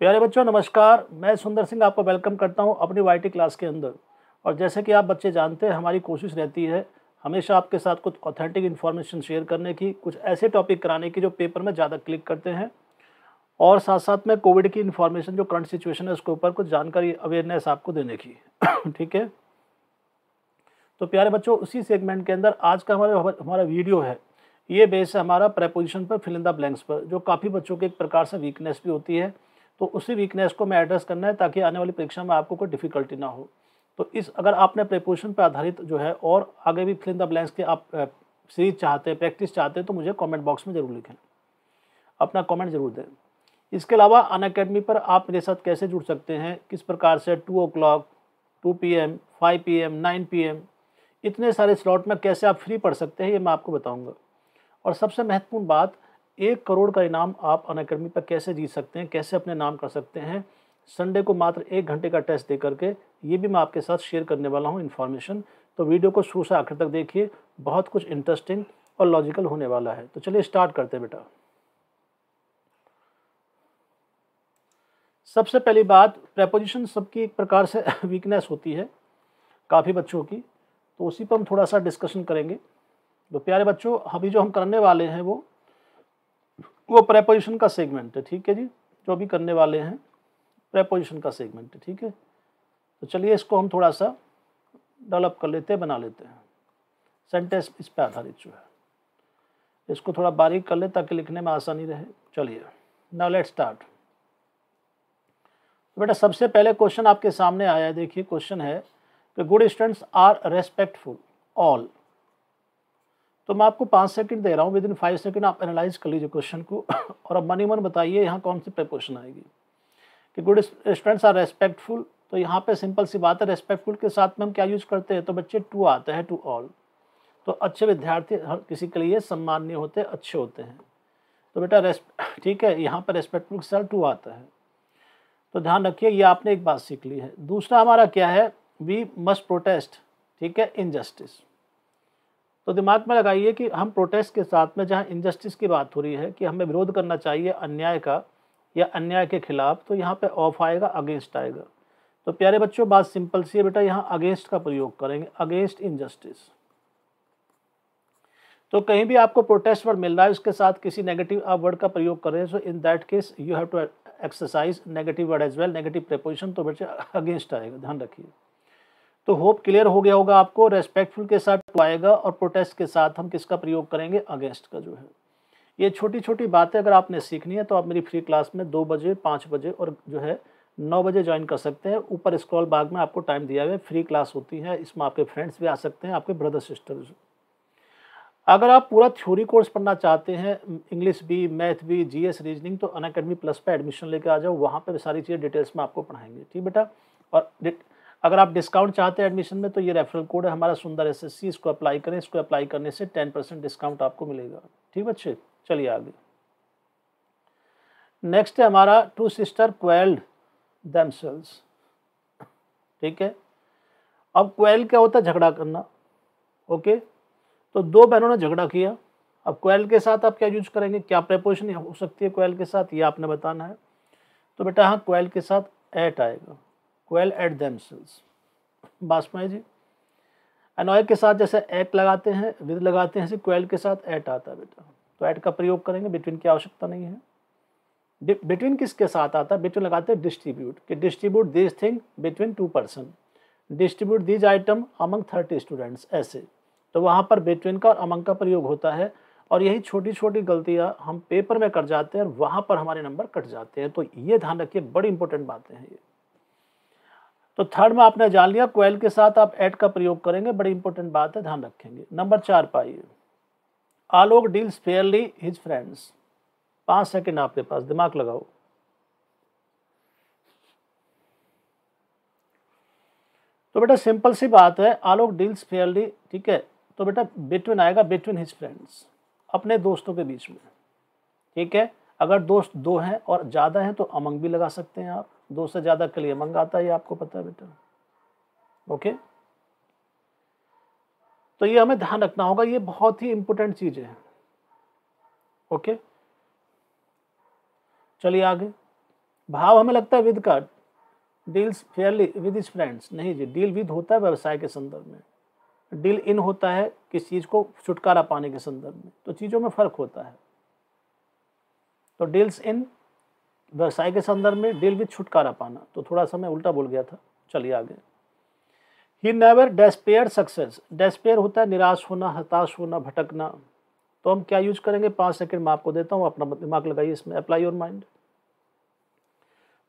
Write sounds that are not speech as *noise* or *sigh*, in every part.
प्यारे बच्चों नमस्कार मैं सुंदर सिंह आपको वेलकम करता हूं अपनी वाई क्लास के अंदर और जैसे कि आप बच्चे जानते हैं हमारी कोशिश रहती है हमेशा आपके साथ कुछ ऑथेंटिक इन्फॉर्मेशन शेयर करने की कुछ ऐसे टॉपिक कराने की जो पेपर में ज़्यादा क्लिक करते हैं और साथ साथ में कोविड की इन्फॉर्मेशन जो करंट सिचुएशन है उसके ऊपर कुछ जानकारी अवेयरनेस आपको देने की *coughs* ठीक है तो प्यारे बच्चों उसी सेगमेंट के अंदर आज का हमारा हमारा वीडियो है ये बेस है हमारा प्रेपोजिशन पर फिलिंदा ब्लैंक्स पर जो काफ़ी बच्चों के एक प्रकार से वीकनेस भी होती है तो उसी वीकनेस को मैं एड्रेस करना है ताकि आने वाली परीक्षा में आपको कोई डिफिकल्टी ना हो तो इस अगर आपने प्रिपोजिशन पर आधारित जो है और आगे भी इन द ब्लैंक्स के आप सीरीज चाहते हैं प्रैक्टिस चाहते हैं तो मुझे कमेंट बॉक्स में ज़रूर लिखें अपना कमेंट ज़रूर दें इसके अलावा अन अकेडमी पर आप मेरे साथ कैसे जुड़ सकते हैं किस प्रकार से two o'clock two P M five P M nine P M इतने सारे स्लॉट में कैसे आप फ्री पढ़ सकते हैं ये मैं आपको बताऊँगा और सबसे महत्वपूर्ण बात एक करोड़ का इनाम आप अन पर कैसे जीत सकते हैं कैसे अपने नाम कर सकते हैं संडे को मात्र एक घंटे का टेस्ट दे करके ये भी मैं आपके साथ शेयर करने वाला हूँ इन्फॉर्मेशन तो वीडियो को शुरू से आखिर तक देखिए बहुत कुछ इंटरेस्टिंग और लॉजिकल होने वाला है तो चलिए स्टार्ट करते हैं बेटा सबसे पहली बात प्रेपोजिशन सबकी एक प्रकार से वीकनेस *laughs* होती है काफ़ी बच्चों की तो उसी पर हम थोड़ा सा डिस्कशन करेंगे तो प्यारे बच्चों अभी जो हम करने वाले हैं वो वो प्रेपोजिशन का सेगमेंट है ठीक है जी जो भी करने वाले हैं प्रेपोजिशन का सेगमेंट है ठीक है तो चलिए इसको हम थोड़ा सा डेवलप कर लेते हैं बना लेते हैं सेंटेंस इस पर आधारित जो है इसको थोड़ा बारीक कर ले ताकि लिखने में आसानी रहे चलिए नाउ लेट स्टार्ट बेटा सबसे पहले क्वेश्चन आपके सामने आया है देखिए क्वेश्चन है कि good students are respectful all तो मैं आपको पाँच सेकंड दे रहा हूँ विद इन फाइव सेकंड आप एनालाइज कर लीजिए क्वेश्चन को *coughs* और अब मन ही मन बताइए यहाँ कौन सी प्रपोशन आएगी कि गुड स्टूडेंट्स आर रेस्पेक्टफुल तो यहाँ पे सिंपल सी बात है रेस्पेक्टफुल के साथ में हम क्या यूज़ करते हैं तो बच्चे टू आते हैं टू ऑल तो अच्छे विद्यार्थी हर किसी के लिए सम्मान्य होते हैं अच्छे होते हैं तो बेटा रेस्प *coughs* ठीक है यहाँ पर रेस्पेक्टफुल के साथ टू आता है तो ध्यान रखिए ये आपने एक बात सीख ली है दूसरा हमारा क्या है वी मस्ट प्रोटेस्ट ठीक है इनजस्टिस तो दिमाग में लगाइए कि हम प्रोटेस्ट के साथ में जहाँ इनजस्टिस की बात हो रही है कि हमें विरोध करना चाहिए अन्याय का या अन्याय के खिलाफ तो यहाँ पे ऑफ आएगा अगेंस्ट आएगा तो प्यारे बच्चों बात सिंपल सी है बेटा यहाँ अगेंस्ट का प्रयोग करेंगे अगेंस्ट इनजस्टिस तो कहीं भी आपको प्रोटेस्ट वर्ड मिल रहा है उसके साथ किसी नेगेटिव आप वर्ड का प्रयोग कर रहे हैं so in that case you have to exercise negative word as well negative proposition तो बच्चे अगेंस्ट आएगा ध्यान रखिए तो होप क्लियर हो गया होगा आपको रेस्पेक्टफुल के साथ टू आएगा और प्रोटेस्ट के साथ हम किसका प्रयोग करेंगे अगेंस्ट का जो है ये छोटी छोटी बातें अगर आपने सीखनी है तो आप मेरी फ्री क्लास में दो बजे पाँच बजे और जो है नौ बजे ज्वाइन कर सकते हैं ऊपर स्क्रॉल बाग में आपको टाइम दिया हुआ है फ्री क्लास होती है इसमें आपके फ्रेंड्स भी आ सकते हैं आपके ब्रदर सिस्टर्स अगर आप पूरा थ्योरी कोर्स पढ़ना चाहते हैं इंग्लिश भी मैथ भी जीएस रीजनिंग तो अन अकेडमी प्लस पर एडमिशन लेकर आ जाओ वहाँ पर सारी चीज़ें डिटेल्स में आपको पढ़ाएंगे ठीक बेटा और अगर आप डिस्काउंट चाहते हैं एडमिशन में तो ये रेफरल कोड है हमारा सुंदर एस एस सी इसको अप्लाई करें इसको अप्लाई करने से टेन परसेंट डिस्काउंट आपको मिलेगा ठीक बच्चे चलिए आगे नेक्स्ट है हमारा टू सिस्टर क्वेल्ड दमसेल्स ठीक है अब क्वेल क्या होता है झगड़ा करना ओके तो दो बहनों ने झगड़ा किया अब क्वेल के साथ आप क्या यूज करेंगे क्या प्रपोजिशन हो सकती है क्वेल के साथ ये आपने बताना है तो बेटा हाँ क्वेल के साथ ऐट आएगा एट at सेल्स बासमाई जी एनॉय के साथ जैसे एट लगाते हैं विद लगाते हैं जैसे क्वेल के साथ एट आता है बेटा तो एट का प्रयोग करेंगे बिटवीन की आवश्यकता नहीं है बिटवीन किसके साथ आता है बिटवीन लगाते हैं डिस्ट्रीब्यूट कि distribute this thing between two person distribute these item among thirty students ऐसे तो वहाँ पर बिटवीन का और अमंग का प्रयोग होता है और यही छोटी छोटी गलतियाँ हम पेपर में कर जाते हैं और वहाँ पर हमारे नंबर कट जाते हैं तो ये ध्यान रखिए बड़ी इंपॉर्टेंट बातें हैं ये तो थर्ड में आपने जान लिया क्वेल के साथ आप एट का प्रयोग करेंगे बड़ी इंपॉर्टेंट बात है ध्यान रखेंगे नंबर चार पाइए Alok deals fairly his friends पाँच सेकेंड आपके पास दिमाग लगाओ तो बेटा सिंपल सी बात है आलोक डील्स फेयरली ठीक है तो बेटा बिटवीन आएगा बिटवीन हिज फ्रेंड्स अपने दोस्तों के बीच में ठीक है अगर दोस्त दो हैं और ज़्यादा हैं तो अमंग भी लगा सकते हैं आप दो से ज़्यादा क्लियर मंगाता आता है ये आपको पता है बेटा ओके तो ये हमें ध्यान रखना होगा ये बहुत ही इंपॉर्टेंट चीज़ है ओके चलिए आगे भाव हमें लगता है विद का deals fairly with his friends नहीं जी डील विद होता है व्यवसाय के संदर्भ में डील इन होता है किस चीज़ को छुटकारा पाने के संदर्भ में तो चीज़ों में फ़र्क होता है तो डील्स इन व्यवसाय के संदर्भ में डील विथ छुटकारा पाना तो थोड़ा सा मैं उल्टा बोल गया था चलिए आगे ही नेवर डेस्पेयर सक्सेस डेस्पेयर होता है निराश होना हताश होना भटकना तो हम क्या यूज करेंगे पाँच सेकंड मैं आपको देता हूँ अपना दिमाग लगाइए इसमें अप्लाई योर माइंड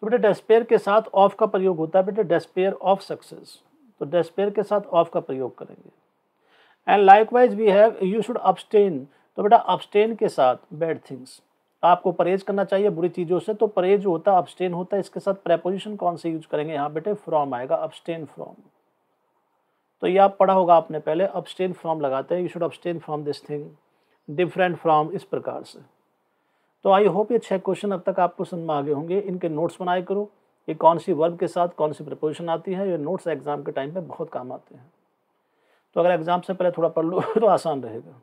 तो बेटे डेस्पेयर के साथ ऑफ का प्रयोग होता है बेटा डेस्पेयर ऑफ सक्सेस तो डेस्पेयर के साथ ऑफ का प्रयोग करेंगे and likewise we have you should abstain तो बेटा अपस्टेन के साथ बैड थिंग्स आपको परहेज करना चाहिए बुरी चीज़ों से तो परहेज होता है अपस्टेन होता है इसके साथ प्रेपोजिशन कौन से यूज करेंगे यहाँ बेटे फ्रॉम आएगा अपस्टेन फ्रॉम तो ये आप पढ़ा होगा आपने पहले अपस्टेन फ्रॉम लगाते हैं you should abstain from this thing different from इस प्रकार से तो आई होप ये छः क्वेश्चन अब तक आपको समझ में आगे होंगे इनके नोट्स बनाए करो ये कौन सी वर्ब के साथ कौन सी प्रपोजिशन आती है ये नोट्स एग्ज़ाम के टाइम पे बहुत काम आते हैं तो अगर एग्ज़ाम से पहले थोड़ा पढ़ लो *laughs* तो आसान रहेगा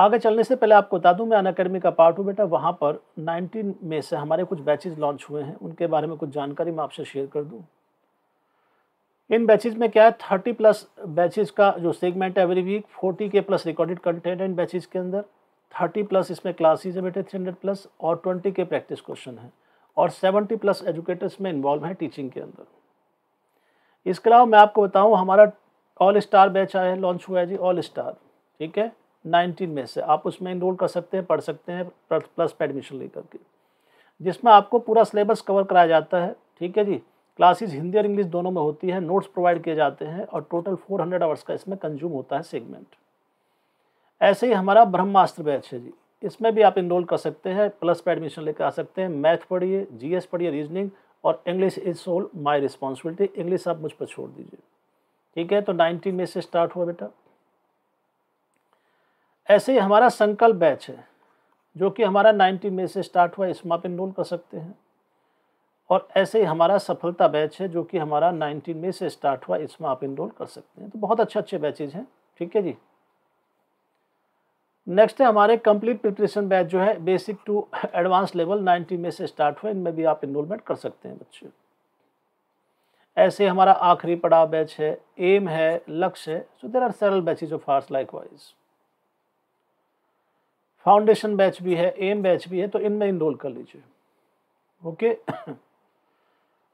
आगे चलने से पहले आपको बता दूं मैं अनकेडमी का पार्ट हूँ बेटा वहाँ पर 19 में से हमारे कुछ बैचेज लॉन्च हुए हैं उनके बारे में कुछ जानकारी मैं आपसे शेयर कर दूँ इन बैचेस में क्या है थर्टी प्लस बैचेस का जो सेगमेंट है एवरी वीक फोर्टी के plus recorded content in batches के अंदर थर्टी प्लस इसमें क्लासेज है बेटे थ्री हंड्रेड प्लस और ट्वेंटी के प्रैक्टिस क्वेश्चन है और सेवेंटी प्लस एजुकेटर्स में इन्वॉल्व हैं टीचिंग के अंदर इसके अलावा मैं आपको बताऊँ हमारा ऑल स्टार बैच आया है लॉन्च हुआ है जी ऑल स्टार ठीक है 19 में से आप उसमें इनरोल कर सकते हैं पढ़ सकते हैं प्लस पे एडमिशन लेकर के जिसमें आपको पूरा सिलेबस कवर कराया जाता है ठीक है जी क्लासेस हिंदी और इंग्लिश दोनों में होती है नोट्स प्रोवाइड किए जाते हैं और टोटल 400 आवर्स का इसमें कंज्यूम होता है सेगमेंट ऐसे ही हमारा ब्रह्मास्त्र बैच है जी इसमें भी आप इनरोल कर सकते हैं प्लस पे एडमिशन लेकर आ सकते हैं मैथ पढ़िए जी पढ़िए रीजनिंग और English is sole my responsibility English आप मुझ पर छोड़ दीजिए ठीक है तो नाइनटीन में से स्टार्ट हुआ बेटा ऐसे ही हमारा संकल्प बैच है जो कि हमारा 90 में से स्टार्ट हुआ इसमें आप इनरोल कर सकते हैं और ऐसे ही हमारा सफलता बैच है जो कि हमारा 19 में से स्टार्ट हुआ इसमें आप इनरोल कर सकते हैं तो बहुत अच्छे अच्छे बैचेज हैं ठीक है जी नेक्स्ट है हमारे कंप्लीट प्रिपरेशन बैच जो है basic to advance level nineteen में से स्टार्ट हुआ इनमें भी आप इनरोलमेंट कर सकते हैं बच्चे ऐसे हमारा आखिरी पड़ाव बैच है एम है लक्ष्य है so there are several batches of ours likewise foundation batch भी है एम बैच भी है तो इनमें इनरोल कर लीजिए ओके *clears throat*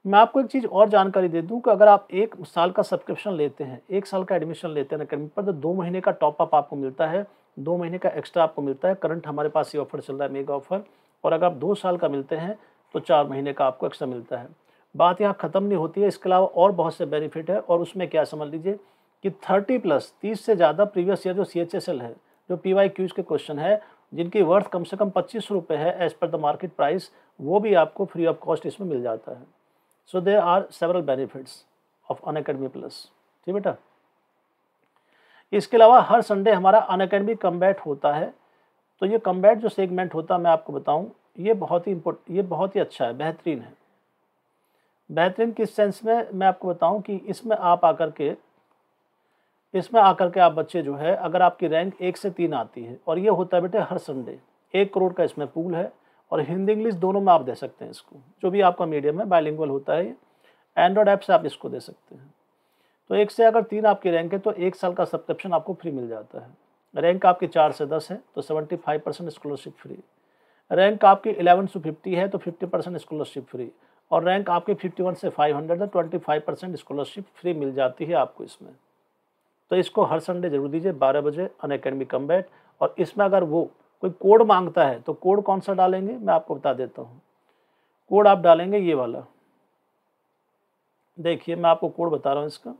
मैं आपको एक चीज़ और जानकारी दे दूं कि अगर आप एक साल का सब्सक्रिप्शन लेते हैं एक साल का एडमिशन लेते हैं अकेडमी पर तो दो महीने का टॉपअप आपको मिलता है दो महीने का एक्स्ट्रा आपको मिलता है करंट हमारे पास ये ऑफर चल रहा है मेगा ऑफर और अगर आप दो साल का मिलते हैं तो चार महीने का आपको एक्स्ट्रा मिलता है बात यहाँ ख़त्म नहीं होती है इसके अलावा और बहुत से बेनिफिट है और उसमें क्या समझ लीजिए कि थर्टी प्लस तीस से ज़्यादा प्रीवियस ईयर जो सी है जो पी वाई क्यूज के क्वेश्चन है जिनकी वर्थ कम से कम पच्चीस रुपये है as per the market price वो भी आपको फ्री ऑफ कॉस्ट इसमें मिल जाता है so there are several benefits of Unacademy plus ठीक बेटा इसके अलावा हर संडे हमारा अन अकेडमी कम्बैट होता है तो ये कम्बैट जो सेगमेंट होता है मैं आपको बताऊँ ये बहुत ही इम्पोर्ट ये बहुत ही अच्छा है बेहतरीन है बेहतरीन किस सेंस में मैं आपको बताऊं कि इसमें आप आकर के इसमें आकर के आप बच्चे जो है अगर आपकी रैंक एक से तीन आती है और ये होता है बेटे हर संडे एक करोड़ का इसमें पूल है और हिंदी इंग्लिश दोनों में आप दे सकते हैं इसको जो भी आपका मीडियम है बायलिंगुअल होता है एंड्रॉयड ऐप से आप इसको दे सकते हैं तो एक से अगर तीन आपकी रैंक है तो एक साल का सब्सक्रिप्शन आपको फ्री मिल जाता है रैंक आपकी चार से दस है तो seventy five percent scholarship free rank आपकी एलेवन टू फिफ्टी है तो फिफ्टी परसेंट स्कॉलरशिप फ्री और रैंक आपकी फिफ्टी वन से फाइव हंड्रेड है twenty five percent scholarship free मिल जाती है आपको इसमें तो इसको हर संडे जरूर दीजिए बारह बजे अन अकेडमी कम बैट और इसमें अगर वो कोई कोड मांगता है तो कोड कौन सा डालेंगे मैं आपको बता देता हूँ कोड आप डालेंगे ये वाला देखिए मैं आपको कोड बता रहा हूँ इसका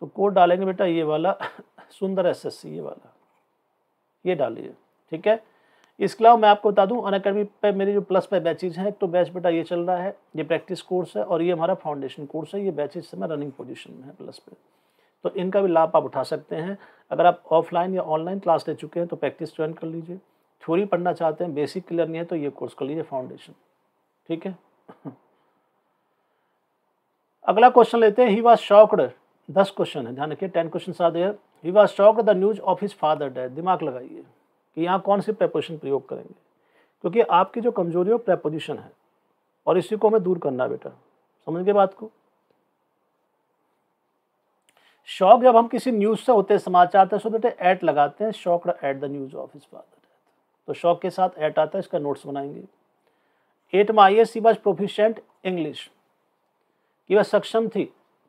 तो कोड डालेंगे बेटा ये वाला सुंदर सी ये वाला ये डालिए ठीक है इसके अलावा मैं आपको बता दूं अन अकेडमी पर मेरी जो प्लस पे बैचेज हैं एक तो बैच बेटा ये चल रहा है ये प्रैक्टिस कोर्स है और ये हमारा फाउंडेशन कोर्स है ये बैच इस समय रनिंग पोजिशन में है प्लस पे तो इनका भी लाभ आप उठा सकते हैं अगर आप ऑफलाइन या ऑनलाइन क्लास ले चुके हैं तो प्रैक्टिस ज्वाइन कर लीजिए थ्योरी पढ़ना चाहते हैं बेसिक क्लियर नहीं है तो ये कोर्स कर लीजिए फाउंडेशन ठीक है अगला क्वेश्चन लेते हैं ही वॉज शॉक्ड दस क्वेश्चन है ध्यान रखिए टेन क्वेश्चन साथ है he was shocked the news of his father death दिमाग लगाइए कि यहाँ कौन सी प्रेपोजिशन प्रयोग करेंगे क्योंकि आपकी जो कमजोरी हो प्रेपोजिशन है और इसी को हमें दूर करना बेटा समझ गए बात को शौक जब हम किसी न्यूज़ से होते हैं समाचार से होते हैं तो ऐट लगाते हैं shock at the news of his father तो शौक के साथ ऐट आता है इसका नोट्स बनाएंगे एट में आई सी वॉज प्रोफिशेंट इंग्लिश कि वह सक्षम थी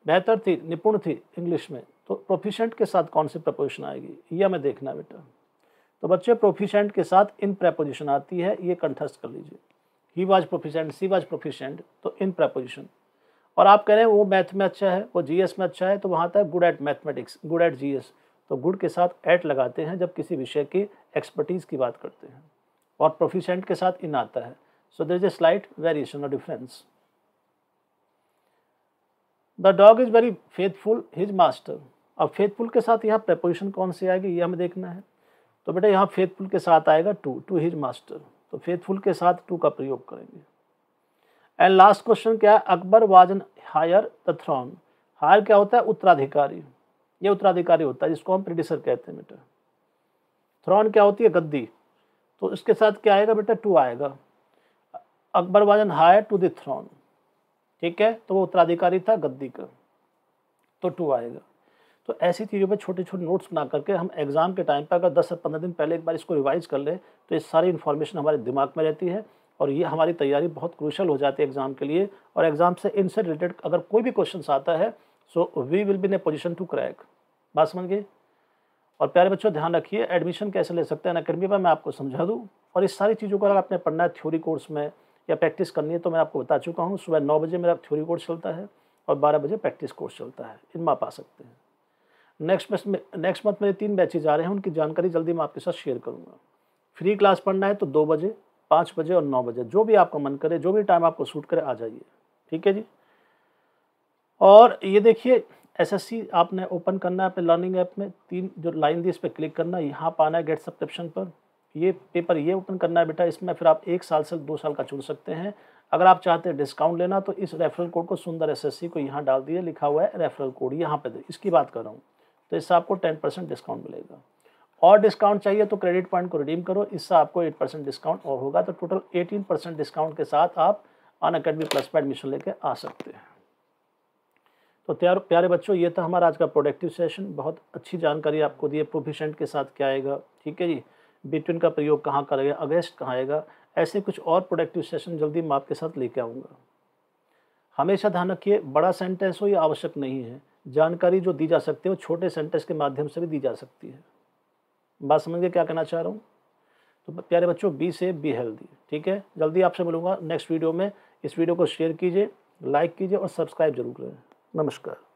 बेहतर थी निपुण थी इंग्लिश में तो प्रोफिशेंट के साथ कौन सी प्रपोजिशन आएगी यह हमें देखना बेटा तो बच्चे प्रोफिशेंट के साथ इन प्रपोजिशन आती है ये कंठस्थ कर लीजिए he was proficient she was proficient तो इन प्रेपोजिशन और आप कह रहे हैं वो मैथ में अच्छा है वो जी में अच्छा है तो वहाँ तक good at mathematics good at जी तो गुड के साथ एट लगाते हैं जब किसी विषय की एक्सपर्टीज़ की बात करते हैं और प्रोफिशेंट के साथ इन आता है so there is a slight variation और difference the dog is very faithful his master अब फेथफुल के साथ यहाँ प्रपोजिशन कौन सी आएगी ये हमें देखना है तो बेटा यहाँ फेथफुल के साथ आएगा टू टू हिज मास्टर तो फेथफुल के साथ टू का प्रयोग करेंगे एंड लास्ट क्वेश्चन क्या है Akbar was an heir the throne heir क्या होता है उत्तराधिकारी ये उत्तराधिकारी होता है जिसको हम प्रिडिसर कहते हैं बेटा थ्रॉन क्या होती है गद्दी तो इसके साथ क्या आएगा बेटा टू आएगा Akbar was an heir to the throne ठीक है तो वो उत्तराधिकारी था गद्दी का तो टू आएगा तो ऐसी चीज़ों पर छोटे छोटे नोट्स बना करके हम एग्ज़ाम के टाइम पर अगर दस से पंद्रह दिन पहले एक बार इसको रिवाइज़ कर ले तो ये सारी इन्फॉर्मेशन हमारे दिमाग में रहती है और ये हमारी तैयारी बहुत क्रूशल हो जाती है एग्ज़ाम के लिए और एग्ज़ाम से इनसे रिलेटेड अगर कोई भी क्वेश्चन आता है so we will be in a position to crack बात समझ गए और प्यारे बच्चों ध्यान रखिए एडमिशन कैसे ले सकते हैं अकेडमी पर मैं आपको समझा दूँ और इस सारी चीज़ों को अगर आपने पढ़ना है थ्योरी कोर्स में या प्रैक्टिस करनी है तो मैं आपको बता चुका हूँ सुबह नौ बजे मेरा थ्योरी कोर्स चलता है और बारह बजे प्रैक्टिस कोर्स चलता है इनमें आप आ सकते हैं नेक्स्ट मंथ में नेक्स्ट मंथ मेरे तीन बैचेज आ रहे हैं उनकी जानकारी जल्दी मैं आपके साथ शेयर करूँगा फ्री क्लास पढ़ना है तो दो बजे पाँच बजे और नौ बजे जो भी आपका मन करे जो भी टाइम आपको सूट करे आ जाइए ठीक है जी और ये देखिए एसएससी आपने ओपन करना है अपने लर्निंग ऐप में तीन जो लाइन दी इस पर क्लिक करना है यहाँ पाना है गेट सब्सक्रिप्शन पर ये पेपर ये ओपन करना है बेटा इसमें फिर आप एक साल से दो साल का चुन सकते हैं अगर आप चाहते हैं डिस्काउंट लेना तो इस रेफरल कोड को सुंदर एसएससी को यहाँ डाल दिए लिखा हुआ है रेफरल कोड यहाँ पे इसकी बात कर रहा हूँ तो इससे आपको टेन परसेंट डिस्काउंट मिलेगा और डिस्काउंट चाहिए तो क्रेडिट पॉइंट को रिडीम करो इससे आपको एट परसेंट डिस्काउंट और होगा तो टोटल एटीन परसेंट डिस्काउंट के साथ आप अन अकेडमी प्लस पर एडमिशन लेके आ सकते हैं तो त्यार प्यारे बच्चों ये था हमारा आज का प्रोडक्टिव सेशन बहुत अच्छी जानकारी आपको दिए प्रोफिशेंट के साथ क्या आएगा ठीक है जी बिटविन का प्रयोग कहाँ करेगा अगेंस्ट कहाँ आएगा ऐसे कुछ और प्रोडक्टिव सेशन जल्दी मैं आपके साथ लेके आऊँगा हमेशा ध्यान रखिए बड़ा सेंटेंस हो ये आवश्यक नहीं है जानकारी जो दी जा सकती है वो छोटे सेंटेंस के माध्यम से भी दी जा सकती है बात समझ गए क्या कहना चाह रहा हूँ तो प्यारे बच्चों बी से बी हेल्दी ठीक है जल्दी आपसे मिलूंगा नेक्स्ट वीडियो में इस वीडियो को शेयर कीजिए लाइक कीजिए और सब्सक्राइब जरूर करें नमस्कार